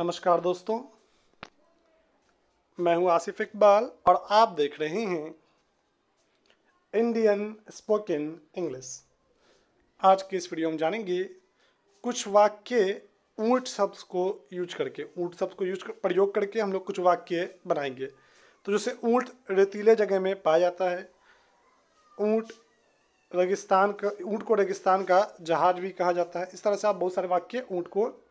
नमस्कार दोस्तों मैं हूं आसिफ इकबाल और आप देख रहे हैं इंडियन स्पोकन इंग्लिश आज के इस वीडियो में जानेंगे कुछ वाक्य ऊँट शब्द को यूज करके ऊँट शब्द को यूज कर, प्रयोग करके हम लोग कुछ वाक्य बनाएंगे तो जैसे ऊँट रेतीले जगह में पाया जाता है ऊँट रेगिस्तान का ऊँट को रेगिस्तान का जहाज भी कहा जाता है इस तरह से आप बहुत सारे वाक्य ऊँट को